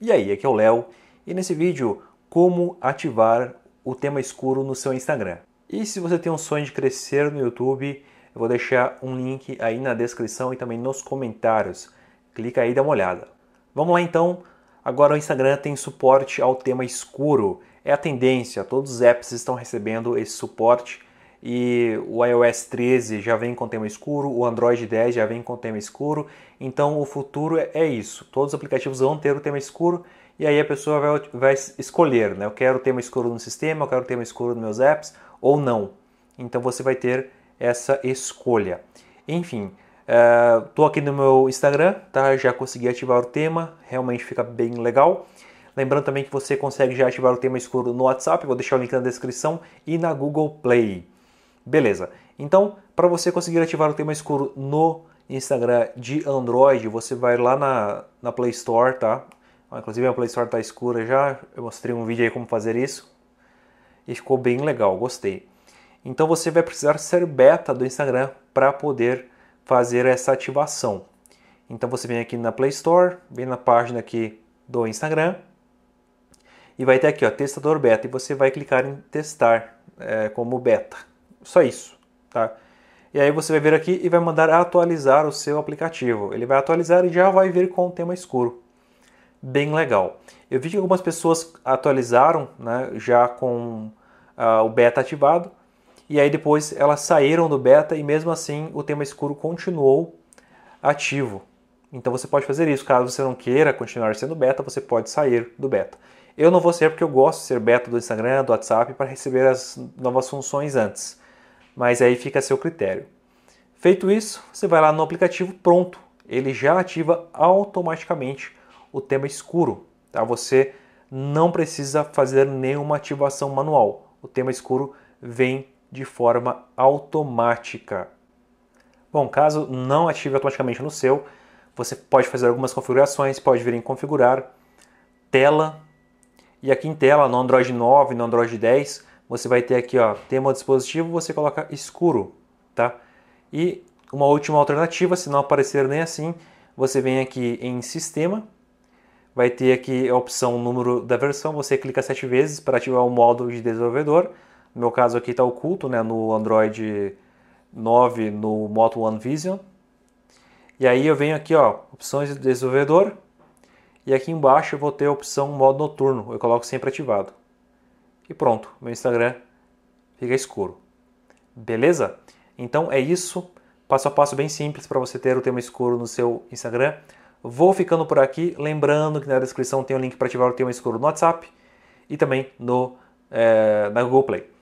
E aí, aqui é o Léo e nesse vídeo como ativar o tema escuro no seu Instagram. E se você tem um sonho de crescer no YouTube, eu vou deixar um link aí na descrição e também nos comentários. Clica aí e dá uma olhada. Vamos lá então. Agora o Instagram tem suporte ao tema escuro. É a tendência, todos os apps estão recebendo esse suporte e o iOS 13 já vem com tema escuro, o Android 10 já vem com tema escuro. Então o futuro é, é isso. Todos os aplicativos vão ter o tema escuro e aí a pessoa vai, vai escolher, né? Eu quero tema escuro no sistema, eu quero tema escuro nos meus apps ou não. Então você vai ter essa escolha. Enfim, estou uh, aqui no meu Instagram, tá? Já consegui ativar o tema, realmente fica bem legal. Lembrando também que você consegue já ativar o tema escuro no WhatsApp, vou deixar o link na descrição e na Google Play. Beleza. Então, para você conseguir ativar o tema escuro no Instagram de Android, você vai lá na, na Play Store, tá? Ah, inclusive a Play Store está escura já, eu mostrei um vídeo aí como fazer isso. E ficou bem legal, gostei. Então você vai precisar ser beta do Instagram para poder fazer essa ativação. Então você vem aqui na Play Store, vem na página aqui do Instagram e vai ter aqui ó, testador beta e você vai clicar em testar é, como beta. Só isso, tá? E aí você vai vir aqui e vai mandar atualizar o seu aplicativo. Ele vai atualizar e já vai vir com o tema escuro. Bem legal. Eu vi que algumas pessoas atualizaram, né, já com uh, o beta ativado, e aí depois elas saíram do beta e mesmo assim o tema escuro continuou ativo. Então você pode fazer isso. Caso você não queira continuar sendo beta, você pode sair do beta. Eu não vou ser porque eu gosto de ser beta do Instagram, do WhatsApp, para receber as novas funções antes mas aí fica a seu critério. Feito isso, você vai lá no aplicativo pronto, ele já ativa automaticamente o tema escuro, tá? Você não precisa fazer nenhuma ativação manual. O tema escuro vem de forma automática. Bom, caso não ative automaticamente no seu, você pode fazer algumas configurações, pode vir em configurar, tela, e aqui em tela, no Android 9, no Android 10, você vai ter aqui, ó, tema dispositivo, você coloca escuro, tá? E uma última alternativa, se não aparecer nem assim, você vem aqui em sistema, vai ter aqui a opção número da versão, você clica sete vezes para ativar o modo de desenvolvedor. No meu caso aqui está oculto, né, no Android 9, no Moto One Vision. E aí eu venho aqui, ó, opções de desenvolvedor, e aqui embaixo eu vou ter a opção modo noturno, eu coloco sempre ativado e pronto, meu Instagram fica escuro. Beleza? Então é isso, passo a passo bem simples para você ter o tema escuro no seu Instagram. Vou ficando por aqui, lembrando que na descrição tem o um link para ativar o tema escuro no WhatsApp e também no, é, na Google Play.